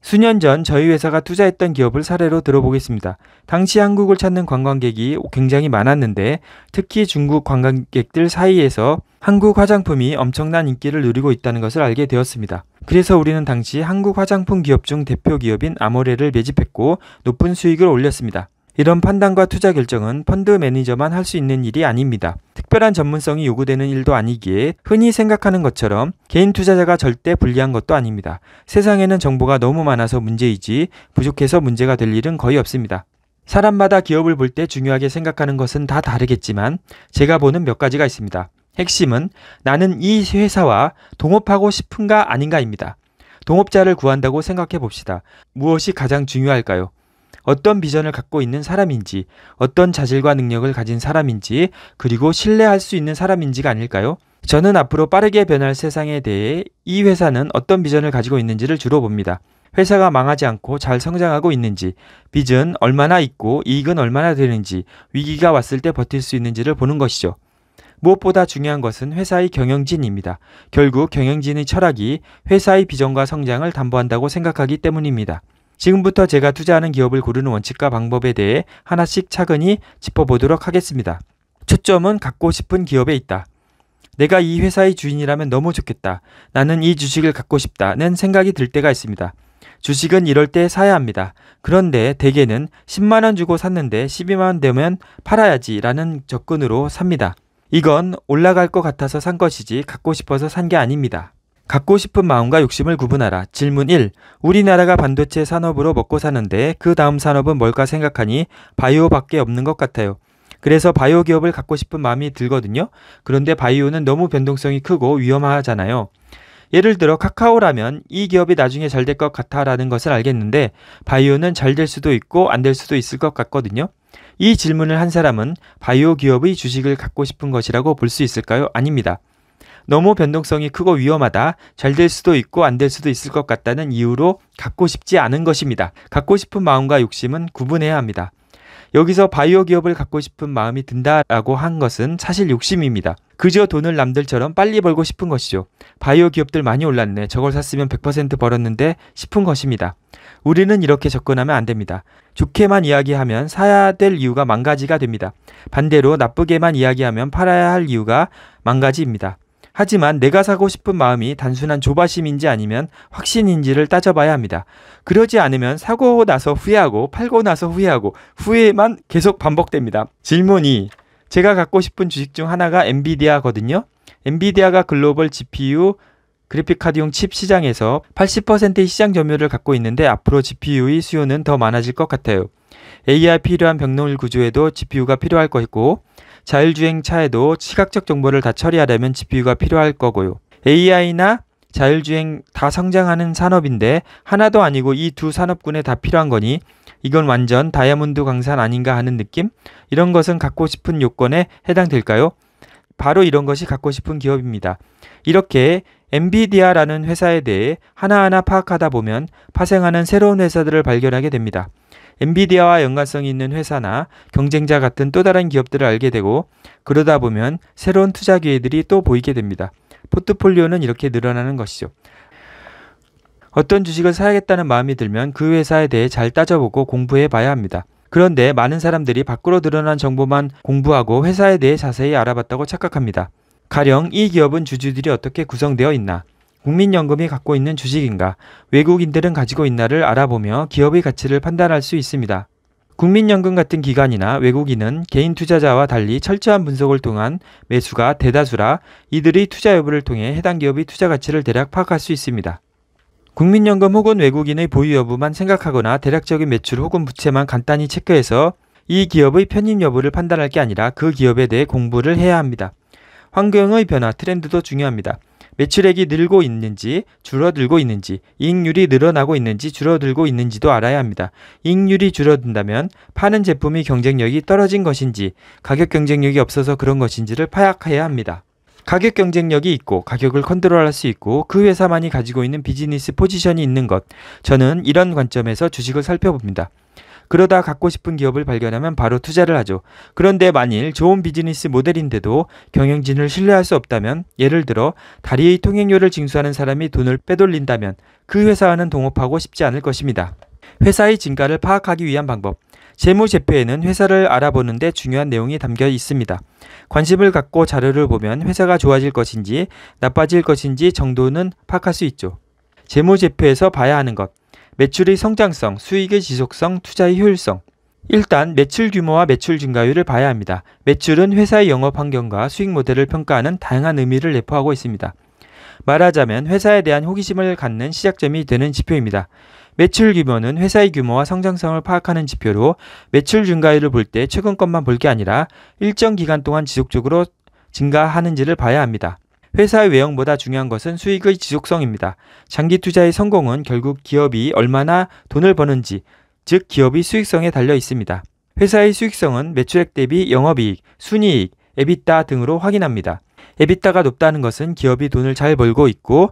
Speaker 1: 수년 전 저희 회사가 투자했던 기업을 사례로 들어보겠습니다. 당시 한국을 찾는 관광객이 굉장히 많았는데 특히 중국 관광객들 사이에서 한국 화장품이 엄청난 인기를 누리고 있다는 것을 알게 되었습니다. 그래서 우리는 당시 한국 화장품 기업 중 대표 기업인 아모레를 매집했고 높은 수익을 올렸습니다. 이런 판단과 투자 결정은 펀드 매니저만 할 수 있는 일이 아닙니다. 특별한 전문성이 요구되는 일도 아니기에 흔히 생각하는 것처럼 개인 투자자가 절대 불리한 것도 아닙니다. 세상에는 정보가 너무 많아서 문제이지 부족해서 문제가 될 일은 거의 없습니다. 사람마다 기업을 볼 때 중요하게 생각하는 것은 다 다르겠지만 제가 보는 몇 가지가 있습니다. 핵심은 나는 이 회사와 동업하고 싶은가 아닌가입니다. 동업자를 구한다고 생각해 봅시다. 무엇이 가장 중요할까요? 어떤 비전을 갖고 있는 사람인지, 어떤 자질과 능력을 가진 사람인지, 그리고 신뢰할 수 있는 사람인지가 아닐까요? 저는 앞으로 빠르게 변할 세상에 대해 이 회사는 어떤 비전을 가지고 있는지를 주로 봅니다. 회사가 망하지 않고 잘 성장하고 있는지, 빚은 얼마나 있고 이익은 얼마나 되는지, 위기가 왔을 때 버틸 수 있는지를 보는 것이죠. 무엇보다 중요한 것은 회사의 경영진입니다. 결국 경영진의 철학이 회사의 비전과 성장을 담보한다고 생각하기 때문입니다. 지금부터 제가 투자하는 기업을 고르는 원칙과 방법에 대해 하나씩 차근히 짚어보도록 하겠습니다. 초점은 갖고 싶은 기업에 있다. 내가 이 회사의 주인이라면 너무 좋겠다. 나는 이 주식을 갖고 싶다는 생각이 들 때가 있습니다. 주식은 이럴 때 사야 합니다. 그런데 대개는 10만원 주고 샀는데 12만원 되면 팔아야지 라는 접근으로 삽니다. 이건 올라갈 것 같아서 산 것이지 갖고 싶어서 산 게 아닙니다. 갖고 싶은 마음과 욕심을 구분하라. 질문 1. 우리나라가 반도체 산업으로 먹고 사는데 그 다음 산업은 뭘까 생각하니 바이오밖에 없는 것 같아요. 그래서 바이오 기업을 갖고 싶은 마음이 들거든요. 그런데 바이오는 너무 변동성이 크고 위험하잖아요. 예를 들어 카카오라면 이 기업이 나중에 잘 될 것 같아라는 것을 알겠는데 바이오는 잘 될 수도 있고 안 될 수도 있을 것 같거든요. 이 질문을 한 사람은 바이오 기업의 주식을 갖고 싶은 것이라고 볼 수 있을까요? 아닙니다. 너무 변동성이 크고 위험하다. 잘 될 수도 있고 안 될 수도 있을 것 같다는 이유로 갖고 싶지 않은 것입니다. 갖고 싶은 마음과 욕심은 구분해야 합니다. 여기서 바이오 기업을 갖고 싶은 마음이 든다라고 한 것은 사실 욕심입니다. 그저 돈을 남들처럼 빨리 벌고 싶은 것이죠. 바이오 기업들 많이 올랐네. 저걸 샀으면 100% 벌었는데 싶은 것입니다. 우리는 이렇게 접근하면 안 됩니다. 좋게만 이야기하면 사야 될 이유가 망가지가 됩니다. 반대로 나쁘게만 이야기하면 팔아야 할 이유가 망가지입니다. 하지만 내가 사고 싶은 마음이 단순한 조바심인지 아니면 확신인지를 따져봐야 합니다. 그러지 않으면 사고 나서 후회하고 팔고 나서 후회하고 후회만 계속 반복됩니다. 질문이 제가 갖고 싶은 주식 중 하나가 엔비디아거든요. 엔비디아가 글로벌 GPU 그래픽카드용 칩 시장에서 80%의 시장 점유율을 갖고 있는데 앞으로 GPU의 수요는 더 많아질 것 같아요. AI 필요한 병렬 구조에도 GPU가 필요할 것이고 자율주행 차에도 시각적 정보를 다 처리하려면 GPU가 필요할 거고요. AI나 자율주행 다 성장하는 산업인데 하나도 아니고 이 두 산업군에 다 필요한 거니 이건 완전 다이아몬드 광산 아닌가 하는 느낌? 이런 것은 갖고 싶은 요건에 해당될까요? 바로 이런 것이 갖고 싶은 기업입니다. 이렇게 엔비디아라는 회사에 대해 하나하나 파악하다 보면 파생하는 새로운 회사들을 발견하게 됩니다. 엔비디아와 연관성이 있는 회사나 경쟁자 같은 또 다른 기업들을 알게 되고 그러다 보면 새로운 투자 기회들이 또 보이게 됩니다. 포트폴리오는 이렇게 늘어나는 것이죠. 어떤 주식을 사야겠다는 마음이 들면 그 회사에 대해 잘 따져보고 공부해 봐야 합니다. 그런데 많은 사람들이 밖으로 드러난 정보만 공부하고 회사에 대해 자세히 알아봤다고 착각합니다. 가령 이 기업은 주주들이 어떻게 구성되어 있나, 국민연금이 갖고 있는 주식인가, 외국인들은 가지고 있나를 알아보며 기업의 가치를 판단할 수 있습니다. 국민연금 같은 기관이나 외국인은 개인 투자자와 달리 철저한 분석을 통한 매수가 대다수라 이들의 투자 여부를 통해 해당 기업의 투자 가치를 대략 파악할 수 있습니다. 국민연금 혹은 외국인의 보유 여부만 생각하거나 대략적인 매출 혹은 부채만 간단히 체크해서 이 기업의 편입 여부를 판단할 게 아니라 그 기업에 대해 공부를 해야 합니다. 환경의 변화 트렌드도 중요합니다. 매출액이 늘고 있는지 줄어들고 있는지 이익률이 늘어나고 있는지 줄어들고 있는지도 알아야 합니다. 이익률이 줄어든다면 파는 제품이 경쟁력이 떨어진 것인지 가격 경쟁력이 없어서 그런 것인지를 파악해야 합니다. 가격 경쟁력이 있고 가격을 컨트롤할 수 있고 그 회사만이 가지고 있는 비즈니스 포지션이 있는 것. 저는 이런 관점에서 주식을 살펴봅니다. 그러다 갖고 싶은 기업을 발견하면 바로 투자를 하죠. 그런데 만일 좋은 비즈니스 모델인데도 경영진을 신뢰할 수 없다면 예를 들어 다리의 통행료를 징수하는 사람이 돈을 빼돌린다면 그 회사와는 동업하고 싶지 않을 것입니다. 회사의 진가를 파악하기 위한 방법. 재무제표에는 회사를 알아보는데 중요한 내용이 담겨 있습니다. 관심을 갖고 자료를 보면 회사가 좋아질 것인지 나빠질 것인지 정도는 파악할 수 있죠. 재무제표에서 봐야 하는 것. 매출의 성장성, 수익의 지속성, 투자의 효율성. 일단 매출 규모와 매출 증가율을 봐야 합니다. 매출은 회사의 영업 환경과 수익 모델을 평가하는 다양한 의미를 내포하고 있습니다. 말하자면 회사에 대한 호기심을 갖는 시작점이 되는 지표입니다. 매출 규모는 회사의 규모와 성장성을 파악하는 지표로 매출 증가율을 볼 때 최근 것만 볼 게 아니라 일정 기간 동안 지속적으로 증가하는지를 봐야 합니다. 회사의 외형보다 중요한 것은 수익의 지속성입니다. 장기 투자의 성공은 결국 기업이 얼마나 돈을 버는지, 즉 기업이 수익성에 달려 있습니다. 회사의 수익성은 매출액 대비 영업이익, 순이익, 에비타 등으로 확인합니다. 에비타가 높다는 것은 기업이 돈을 잘 벌고 있고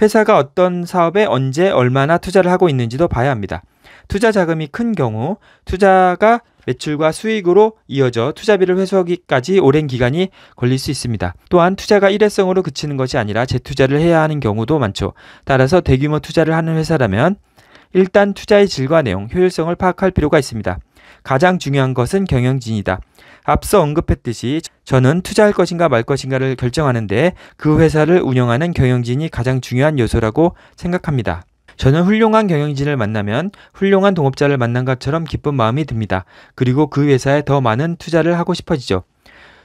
Speaker 1: 회사가 어떤 사업에 언제 얼마나 투자를 하고 있는지도 봐야 합니다. 투자 자금이 큰 경우 투자가 매출과 수익으로 이어져 투자비를 회수하기까지 오랜 기간이 걸릴 수 있습니다. 또한 투자가 일회성으로 그치는 것이 아니라 재투자를 해야 하는 경우도 많죠. 따라서 대규모 투자를 하는 회사라면 일단 투자의 질과 내용, 효율성을 파악할 필요가 있습니다. 가장 중요한 것은 경영진이다. 앞서 언급했듯이 저는 투자할 것인가 말 것인가를 결정하는데 그 회사를 운영하는 경영진이 가장 중요한 요소라고 생각합니다. 저는 훌륭한 경영진을 만나면 훌륭한 동업자를 만난 것처럼 기쁜 마음이 듭니다. 그리고 그 회사에 더 많은 투자를 하고 싶어지죠.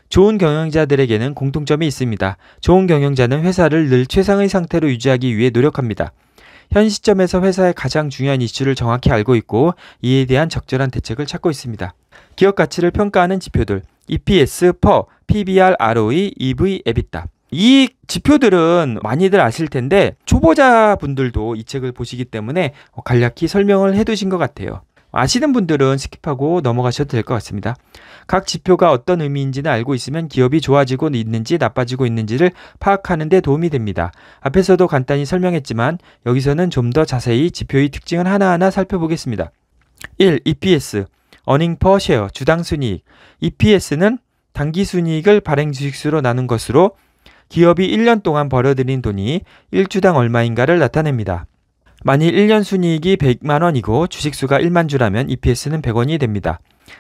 Speaker 1: 좋은 경영자들에게는 공통점이 있습니다. 좋은 경영자는 회사를 늘 최상의 상태로 유지하기 위해 노력합니다. 현 시점에서 회사의 가장 중요한 이슈를 정확히 알고 있고 이에 대한 적절한 대책을 찾고 있습니다. 기업 가치를 평가하는 지표들 EPS, PER, PBR, ROE, EV, EBITDA. 이 지표들은 많이들 아실 텐데 초보자분들도 이 책을 보시기 때문에 간략히 설명을 해두신 것 같아요. 아시는 분들은 스킵하고 넘어가셔도 될 것 같습니다. 각 지표가 어떤 의미인지는 알고 있으면 기업이 좋아지고 있는지 나빠지고 있는지를 파악하는 데 도움이 됩니다. 앞에서도 간단히 설명했지만 여기서는 좀 더 자세히 지표의 특징을 하나하나 살펴보겠습니다. 1. EPS 어닝 퍼 쉐어 주당 순이익 EPS는 단기 순이익을 발행 주식수로 나눈 것으로 기업이 1년 동안 벌어들인 돈이 1주당 얼마인가를 나타냅니다. 만일 1년 순이익이 100만 원이고 주식수가 1만 주라면 EPS는 100원이 됩니다.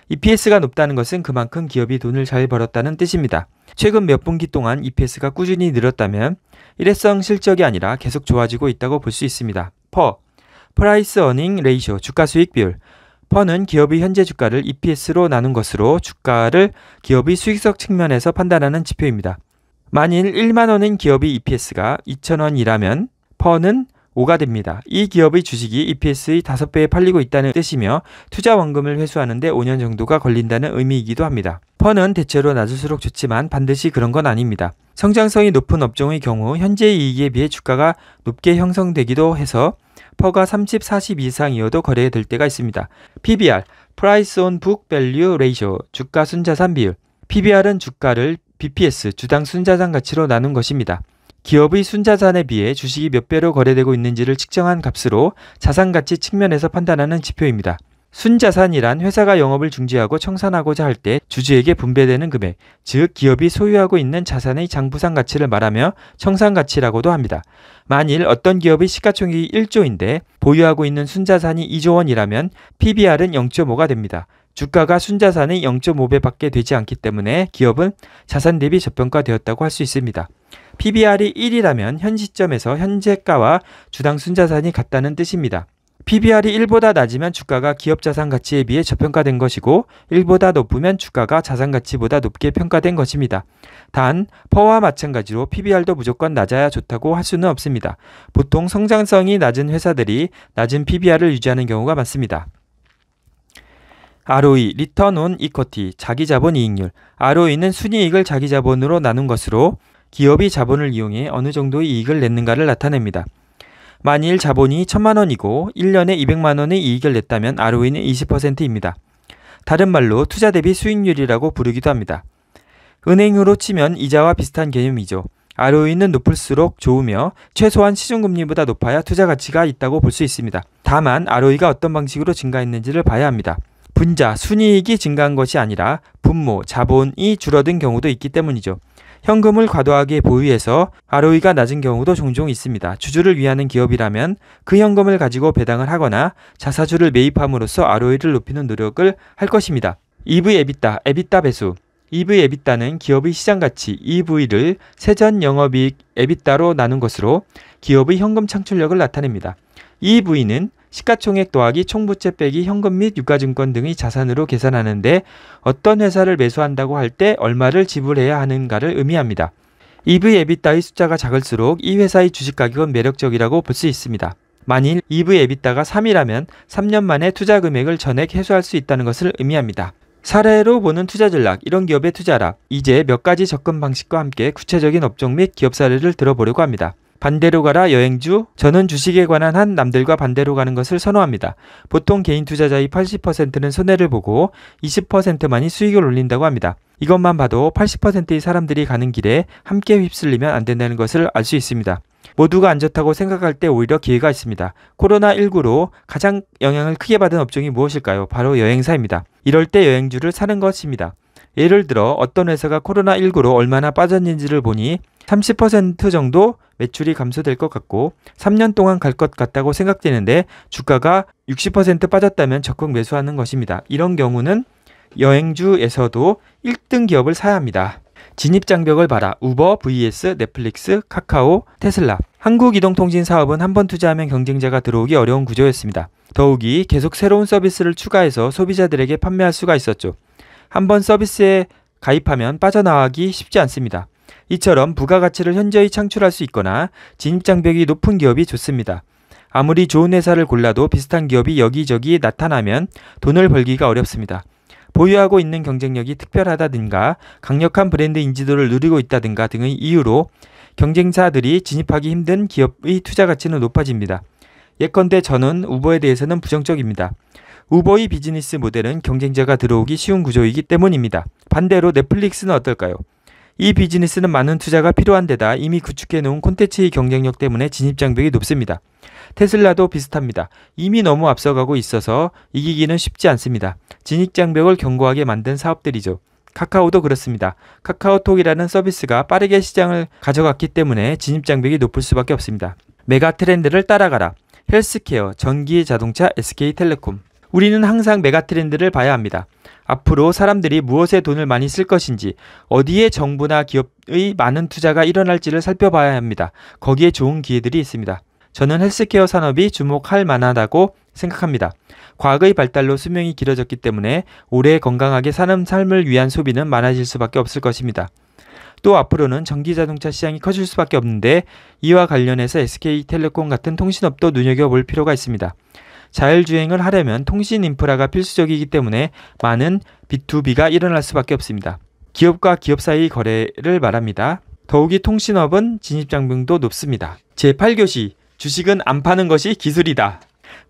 Speaker 1: EPS가 높다는 것은 그만큼 기업이 돈을 잘 벌었다는 뜻입니다. 최근 몇 분기 동안 EPS가 꾸준히 늘었다면 일회성 실적이 아니라 계속 좋아지고 있다고 볼 수 있습니다. 퍼 프라이스 어닝 레이쇼 주가 수익 비율 퍼는 기업이 현재 주가를 EPS로 나눈 것으로 주가를 기업이 수익성 측면에서 판단하는 지표입니다. 만일 1만 원인 기업이 EPS가 2천 원이라면 퍼는 5가 됩니다. 이 기업의 주식이 EPS의 5배에 팔리고 있다는 뜻이며 투자 원금을 회수하는데 5년 정도가 걸린다는 의미이기도 합니다. 퍼는 대체로 낮을수록 좋지만 반드시 그런 건 아닙니다. 성장성이 높은 업종의 경우 현재 이익에 비해 주가가 높게 형성되기도 해서 퍼가 30, 40 이상이어도 거래될 때가 있습니다. PBR, Price on Book Value Ratio, 주가 순자산 비율. PBR은 주가를 BPS 주당 순자산 가치로 나눈 것입니다. 기업의 순자산에 비해 주식이 몇 배로 거래되고 있는지를 측정한 값으로 자산 가치 측면에서 판단하는 지표입니다. 순자산이란 회사가 영업을 중지하고 청산하고자 할 때 주주에게 분배되는 금액, 즉 기업이 소유하고 있는 자산의 장부상 가치를 말하며 청산 가치라고도 합니다. 만일 어떤 기업의 시가총액이 1조인데 보유하고 있는 순자산이 2조 원이라면 PBR은 0.5가 됩니다. 주가가 순자산의 0.5배밖에 되지 않기 때문에 기업은 자산 대비 저평가되었다고 할 수 있습니다. PBR이 1이라면 현 시점에서 현재가와 주당 순자산이 같다는 뜻입니다. PBR이 1보다 낮으면 주가가 기업 자산 가치에 비해 저평가된 것이고 1보다 높으면 주가가 자산 가치보다 높게 평가된 것입니다. 단, 퍼와 마찬가지로 PBR도 무조건 낮아야 좋다고 할 수는 없습니다. 보통 성장성이 낮은 회사들이 낮은 PBR을 유지하는 경우가 많습니다. ROE, 리턴 온 이쿼티, 자기자본 이익률. ROE는 순이익을 자기자본으로 나눈 것으로 기업이 자본을 이용해 어느 정도의 이익을 냈는가를 나타냅니다. 만일 자본이 1천만 원이고 1년에 200만 원의 이익을 냈다면 ROE는 20%입니다. 다른 말로 투자 대비 수익률이라고 부르기도 합니다. 은행으로 치면 이자와 비슷한 개념이죠. ROE는 높을수록 좋으며 최소한 시중금리보다 높아야 투자 가치가 있다고 볼 수 있습니다. 다만 ROE가 어떤 방식으로 증가했는지를 봐야 합니다. 분자, 순이익이 증가한 것이 아니라 분모, 자본이 줄어든 경우도 있기 때문이죠. 현금을 과도하게 보유해서 ROE가 낮은 경우도 종종 있습니다. 주주를 위하는 기업이라면 그 현금을 가지고 배당을 하거나 자사주를 매입함으로써 ROE를 높이는 노력을 할 것입니다. EV 에비타, 에비타 배수. EV 에비타는 기업의 시장 가치 EV를 세전 영업이익 에비타로 나눈 것으로 기업의 현금 창출력을 나타냅니다. EV는 시가총액 더하기 총부채 빼기 현금 및 유가증권 등의 자산으로 계산하는데 어떤 회사를 매수한다고 할 때 얼마를 지불해야 하는가를 의미합니다. EV 에비타의 숫자가 작을수록 이 회사의 주식 가격은 매력적이라고 볼 수 있습니다. 만일 EV 에비타가 3이라면 3년 만에 투자 금액을 전액 해소할 수 있다는 것을 의미합니다. 사례로 보는 투자 전략, 이런 기업의 투자라 이제 몇 가지 접근 방식과 함께 구체적인 업종 및 기업 사례를 들어보려고 합니다. 반대로 가라 여행주 저는 주식에 관한 한 남들과 반대로 가는 것을 선호합니다. 보통 개인 투자자의 80%는 손해를 보고 20%만이 수익을 올린다고 합니다. 이것만 봐도 80%의 사람들이 가는 길에 함께 휩쓸리면 안 된다는 것을 알 수 있습니다. 모두가 안 좋다고 생각할 때 오히려 기회가 있습니다. 코로나19로 가장 영향을 크게 받은 업종이 무엇일까요? 바로 여행사입니다. 이럴 때 여행주를 사는 것입니다. 예를 들어 어떤 회사가 코로나19로 얼마나 빠졌는지를 보니 30% 정도 매출이 감소될 것 같고 3년 동안 갈 것 같다고 생각되는데 주가가 60% 빠졌다면 적극 매수하는 것입니다. 이런 경우는 여행주에서도 1등 기업을 사야 합니다. 진입 장벽을 봐라. 우버 vs 넷플릭스, 카카오, 테슬라. 한국이동통신 사업은 한번 투자하면 경쟁자가 들어오기 어려운 구조였습니다. 더욱이 계속 새로운 서비스를 추가해서 소비자들에게 판매할 수가 있었죠. 한번 서비스에 가입하면 빠져나가기 쉽지 않습니다. 이처럼 부가가치를 현저히 창출할 수 있거나 진입장벽이 높은 기업이 좋습니다. 아무리 좋은 회사를 골라도 비슷한 기업이 여기저기 나타나면 돈을 벌기가 어렵습니다. 보유하고 있는 경쟁력이 특별하다든가 강력한 브랜드 인지도를 누리고 있다든가 등의 이유로 경쟁사들이 진입하기 힘든 기업의 투자 가치는 높아집니다. 예컨대 저는 우버에 대해서는 부정적입니다. 우버의 비즈니스 모델은 경쟁자가 들어오기 쉬운 구조이기 때문입니다. 반대로 넷플릭스는 어떨까요? 이 비즈니스는 많은 투자가 필요한 데다 이미 구축해놓은 콘텐츠의 경쟁력 때문에 진입장벽이 높습니다. 테슬라도 비슷합니다. 이미 너무 앞서가고 있어서 이기기는 쉽지 않습니다. 진입장벽을 견고하게 만든 사업들이죠. 카카오도 그렇습니다. 카카오톡이라는 서비스가 빠르게 시장을 가져갔기 때문에 진입장벽이 높을 수밖에 없습니다. 메가 트렌드를 따라가라. 헬스케어, 전기 자동차, SK텔레콤. 우리는 항상 메가 트렌드를 봐야 합니다. 앞으로 사람들이 무엇에 돈을 많이 쓸 것인지, 어디에 정부나 기업의 많은 투자가 일어날지를 살펴봐야 합니다. 거기에 좋은 기회들이 있습니다. 저는 헬스케어 산업이 주목할 만하다고 생각합니다. 과학의 발달로 수명이 길어졌기 때문에 오래 건강하게 사는 삶을 위한 소비는 많아질 수밖에 없을 것입니다. 또 앞으로는 전기 자동차 시장이 커질 수밖에 없는데 이와 관련해서 SK텔레콤 같은 통신업도 눈여겨볼 필요가 있습니다. 자율주행을 하려면 통신 인프라가 필수적이기 때문에 많은 B2B가 일어날 수밖에 없습니다. 기업과 기업 사이 거래를 말합니다. 더욱이 통신업은 진입장벽도 높습니다. 제8교시 주식은 안 파는 것이 기술이다.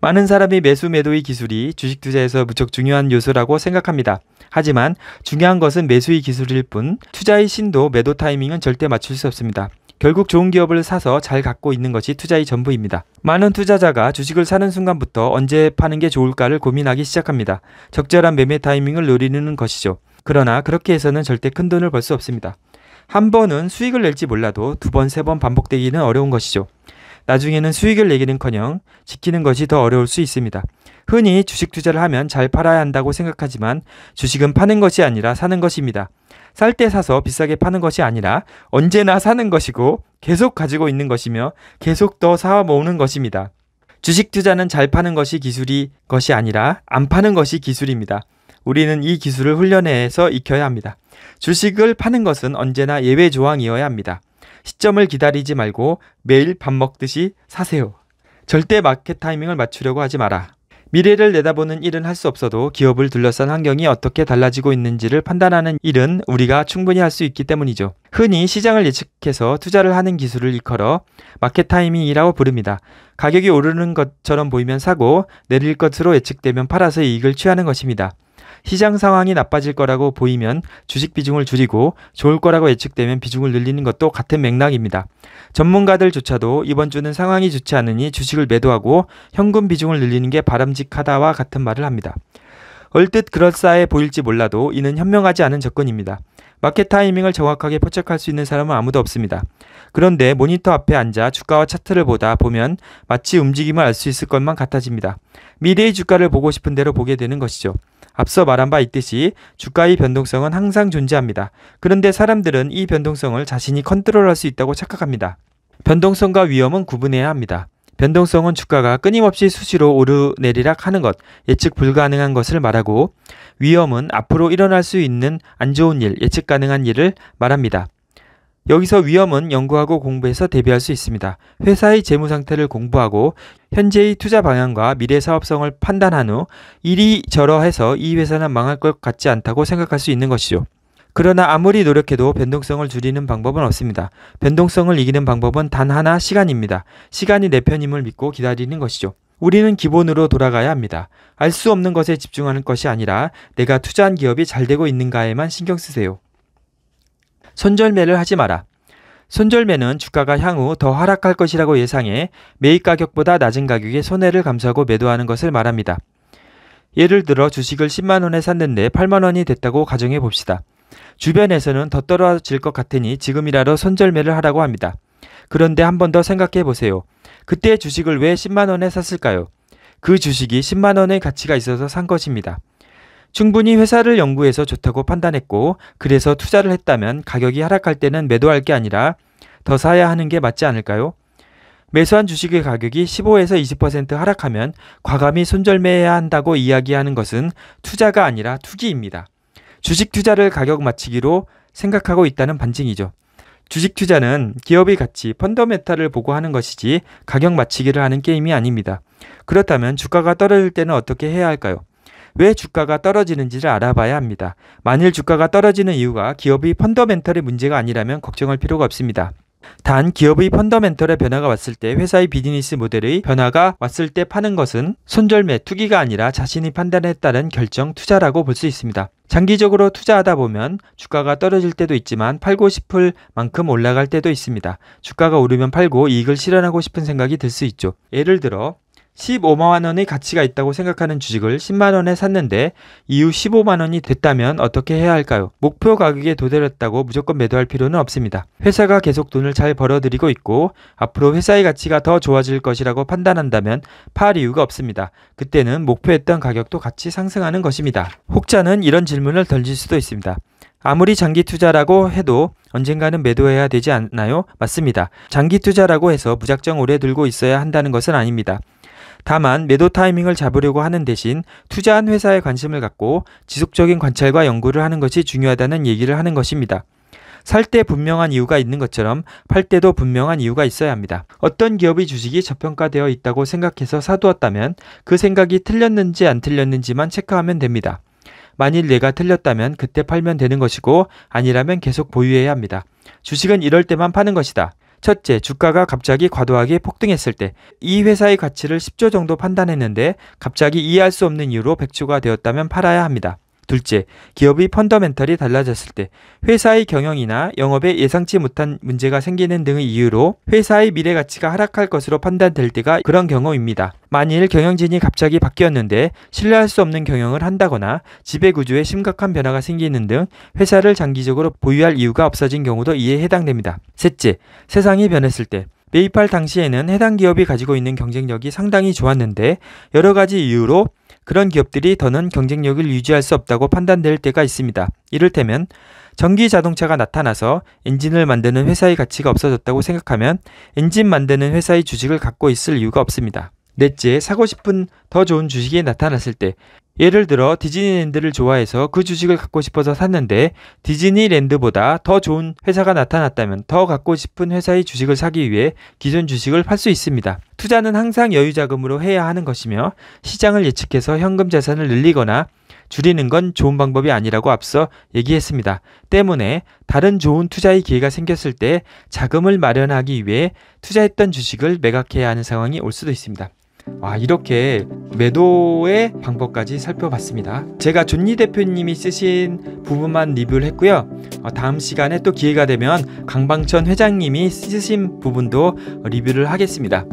Speaker 1: 많은 사람이 매수 매도의 기술이 주식 투자에서 무척 중요한 요소라고 생각합니다. 하지만 중요한 것은 매수의 기술일 뿐 투자의 신도 매도 타이밍은 절대 맞출 수 없습니다. 결국 좋은 기업을 사서 잘 갖고 있는 것이 투자의 전부입니다. 많은 투자자가 주식을 사는 순간부터 언제 파는 게 좋을까를 고민하기 시작합니다. 적절한 매매 타이밍을 노리는 것이죠. 그러나 그렇게 해서는 절대 큰 돈을 벌 수 없습니다. 한 번은 수익을 낼지 몰라도 두 번, 세 번 반복되기는 어려운 것이죠. 나중에는 수익을 내기는커녕 지키는 것이 더 어려울 수 있습니다. 흔히 주식 투자를 하면 잘 팔아야 한다고 생각하지만 주식은 파는 것이 아니라 사는 것입니다. 쌀 때 사서 비싸게 파는 것이 아니라 언제나 사는 것이고 계속 가지고 있는 것이며 계속 더 사와 모으는 것입니다. 주식 투자는 잘 파는 것이 기술이 것이 아니라 안 파는 것이 기술입니다. 우리는 이 기술을 훈련해서 익혀야 합니다. 주식을 파는 것은 언제나 예외 조항이어야 합니다. 시점을 기다리지 말고 매일 밥 먹듯이 사세요. 절대 마켓 타이밍을 맞추려고 하지 마라. 미래를 내다보는 일은 할 수 없어도 기업을 둘러싼 환경이 어떻게 달라지고 있는지를 판단하는 일은 우리가 충분히 할 수 있기 때문이죠. 흔히 시장을 예측해서 투자를 하는 기술을 일컬어 마켓 타이밍이라고 부릅니다. 가격이 오르는 것처럼 보이면 사고, 내릴 것으로 예측되면 팔아서 이익을 취하는 것입니다. 시장 상황이 나빠질 거라고 보이면 주식 비중을 줄이고 좋을 거라고 예측되면 비중을 늘리는 것도 같은 맥락입니다. 전문가들조차도 이번 주는 상황이 좋지 않으니 주식을 매도하고 현금 비중을 늘리는 게 바람직하다와 같은 말을 합니다. 얼뜻 그럴싸해 보일지 몰라도 이는 현명하지 않은 접근입니다. 마켓 타이밍을 정확하게 포착할 수 있는 사람은 아무도 없습니다. 그런데 모니터 앞에 앉아 주가와 차트를 보다 보면 마치 움직임을 알 수 있을 것만 같아집니다. 미래의 주가를 보고 싶은 대로 보게 되는 것이죠. 앞서 말한 바 있듯이 주가의 변동성은 항상 존재합니다. 그런데 사람들은 이 변동성을 자신이 컨트롤할 수 있다고 착각합니다. 변동성과 위험은 구분해야 합니다. 변동성은 주가가 끊임없이 수시로 오르내리락 하는 것, 예측 불가능한 것을 말하고, 위험은 앞으로 일어날 수 있는 안 좋은 일, 예측 가능한 일을 말합니다. 여기서 위험은 연구하고 공부해서 대비할 수 있습니다. 회사의 재무 상태를 공부하고 현재의 투자 방향과 미래 사업성을 판단한 후 이리 저러해서 이 회사는 망할 것 같지 않다고 생각할 수 있는 것이죠. 그러나 아무리 노력해도 변동성을 줄이는 방법은 없습니다. 변동성을 이기는 방법은 단 하나 시간입니다. 시간이 내 편임을 믿고 기다리는 것이죠. 우리는 기본으로 돌아가야 합니다. 알 수 없는 것에 집중하는 것이 아니라 내가 투자한 기업이 잘 되고 있는가에만 신경 쓰세요. 손절매를 하지 마라. 손절매는 주가가 향후 더 하락할 것이라고 예상해 매입 가격보다 낮은 가격에 손해를 감수하고 매도하는 것을 말합니다. 예를 들어 주식을 10만 원에 샀는데 8만 원이 됐다고 가정해 봅시다. 주변에서는 더 떨어질 것 같으니 지금이라도 손절매를 하라고 합니다. 그런데 한 번 더 생각해 보세요. 그때 주식을 왜 10만 원에 샀을까요? 그 주식이 10만 원의 가치가 있어서 산 것입니다. 충분히 회사를 연구해서 좋다고 판단했고 그래서 투자를 했다면 가격이 하락할 때는 매도할 게 아니라 더 사야 하는 게 맞지 않을까요? 매수한 주식의 가격이 15에서 20% 하락하면 과감히 손절매해야 한다고 이야기하는 것은 투자가 아니라 투기입니다. 주식 투자를 가격 맞추기로 생각하고 있다는 반증이죠. 주식 투자는 기업이 같이 펀더메타를 보고 하는 것이지 가격 맞추기를 하는 게임이 아닙니다. 그렇다면 주가가 떨어질 때는 어떻게 해야 할까요? 왜 주가가 떨어지는지를 알아봐야 합니다. 만일 주가가 떨어지는 이유가 기업의 펀더멘털의 문제가 아니라면 걱정할 필요가 없습니다. 단 기업의 펀더멘털의 변화가 왔을 때 회사의 비즈니스 모델의 변화가 왔을 때 파는 것은 손절매 투기가 아니라 자신이 판단에 따른 결정 투자라고 볼 수 있습니다. 장기적으로 투자하다 보면 주가가 떨어질 때도 있지만 팔고 싶을 만큼 올라갈 때도 있습니다. 주가가 오르면 팔고 이익을 실현하고 싶은 생각이 들 수 있죠. 예를 들어 15만 원의 가치가 있다고 생각하는 주식을 10만 원에 샀는데 이후 15만 원이 됐다면 어떻게 해야 할까요? 목표 가격에 도달했다고 무조건 매도할 필요는 없습니다. 회사가 계속 돈을 잘 벌어들이고 있고 앞으로 회사의 가치가 더 좋아질 것이라고 판단한다면 팔 이유가 없습니다. 그때는 목표했던 가격도 같이 상승하는 것입니다. 혹자는 이런 질문을 던질 수도 있습니다. 아무리 장기 투자라고 해도 언젠가는 매도해야 되지 않나요? 맞습니다. 장기 투자라고 해서 무작정 오래 들고 있어야 한다는 것은 아닙니다. 다만 매도 타이밍을 잡으려고 하는 대신 투자한 회사에 관심을 갖고 지속적인 관찰과 연구를 하는 것이 중요하다는 얘기를 하는 것입니다. 살 때 분명한 이유가 있는 것처럼 팔 때도 분명한 이유가 있어야 합니다. 어떤 기업이 주식이 저평가되어 있다고 생각해서 사두었다면 그 생각이 틀렸는지 안 틀렸는지만 체크하면 됩니다. 만일 내가 틀렸다면 그때 팔면 되는 것이고 아니라면 계속 보유해야 합니다. 주식은 이럴 때만 파는 것이다. 첫째, 주가가 갑자기 과도하게 폭등했을 때 이 회사의 가치를 10조 정도 판단했는데 갑자기 이해할 수 없는 이유로 백주가 되었다면 팔아야 합니다. 둘째, 기업의 펀더멘털이 달라졌을 때 회사의 경영이나 영업에 예상치 못한 문제가 생기는 등의 이유로 회사의 미래 가치가 하락할 것으로 판단될 때가 그런 경우입니다. 만일 경영진이 갑자기 바뀌었는데 신뢰할 수 없는 경영을 한다거나 지배구조에 심각한 변화가 생기는 등 회사를 장기적으로 보유할 이유가 없어진 경우도 이에 해당됩니다. 셋째, 세상이 변했을 때 매입할 당시에는 해당 기업이 가지고 있는 경쟁력이 상당히 좋았는데 여러 가지 이유로 그런 기업들이 더는 경쟁력을 유지할 수 없다고 판단될 때가 있습니다. 이를테면 전기 자동차가 나타나서 엔진을 만드는 회사의 가치가 없어졌다고 생각하면 엔진 만드는 회사의 주식을 갖고 있을 이유가 없습니다. 넷째, 사고 싶은 더 좋은 주식이 나타났을 때 예를 들어 디즈니랜드를 좋아해서 그 주식을 갖고 싶어서 샀는데 디즈니랜드보다 더 좋은 회사가 나타났다면 더 갖고 싶은 회사의 주식을 사기 위해 기존 주식을 팔 수 있습니다. 투자는 항상 여유 자금으로 해야 하는 것이며 시장을 예측해서 현금 자산을 늘리거나 줄이는 건 좋은 방법이 아니라고 앞서 얘기했습니다. 때문에 다른 좋은 투자의 기회가 생겼을 때 자금을 마련하기 위해 투자했던 주식을 매각해야 하는 상황이 올 수도 있습니다. 와, 아, 이렇게 매도의 방법까지 살펴봤습니다. 제가 존니 대표님이 쓰신 부분만 리뷰를 했고요. 어, 다음 시간에 또 기회가 되면 강방천 회장님이 쓰신 부분도 리뷰를 하겠습니다.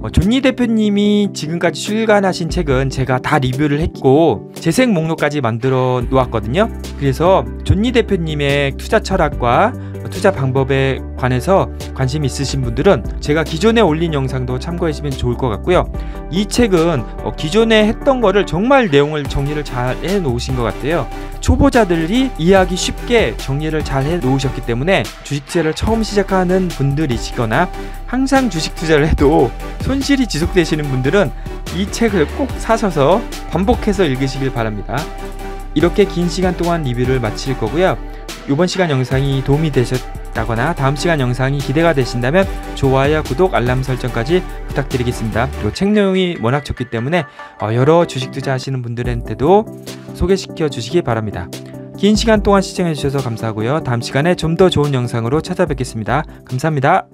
Speaker 1: 어, 존니 대표님이 지금까지 출간하신 책은 제가 다 리뷰를 했고 재생 목록까지 만들어 놓았거든요. 그래서 존니 대표님의 투자 철학과 투자 방법에 관해서 관심 있으신 분들은 제가 기존에 올린 영상도 참고해주시면 좋을 것 같고요. 이 책은 어, 기존에 했던 거를 정말 내용을 정리를 잘 해놓으신 것 같아요. 초보자들이 이해하기 쉽게 정리를 잘 해놓으셨기 때문에 주식 투자를 처음 시작하는 분들이시거나 항상 주식 투자를 해도 손실이 지속되시는 분들은 이 책을 꼭 사셔서 반복해서 읽으시길 바랍니다. 이렇게 긴 시간 동안 리뷰를 마칠 거고요. 이번 시간 영상이 도움이 되셨다거나 다음 시간 영상이 기대가 되신다면 좋아요, 구독, 알람 설정까지 부탁드리겠습니다. 그리고 책 내용이 워낙 좋기 때문에 어, 여러 주식 투자하시는 분들한테도 소개시켜 주시기 바랍니다. 긴 시간 동안 시청해주셔서 감사하고요. 다음 시간에 좀 더 좋은 영상으로 찾아뵙겠습니다. 감사합니다.